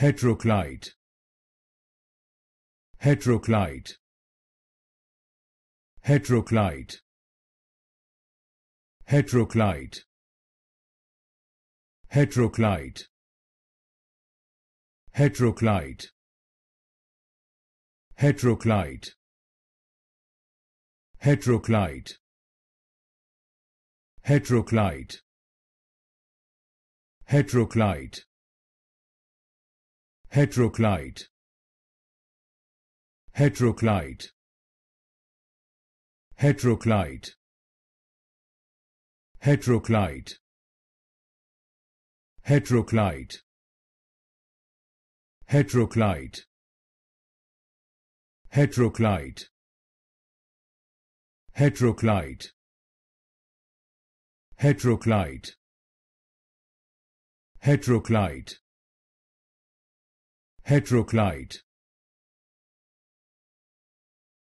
heteroclite heteroclite heteroclite heteroclite heteroclite heteroclite heteroclite heteroclite heteroclite heteroclite heteroclite heteroclite heteroclite heteroclite heteroclite heteroclite heteroclite heteroclite heteroclite heteroclite heteroclide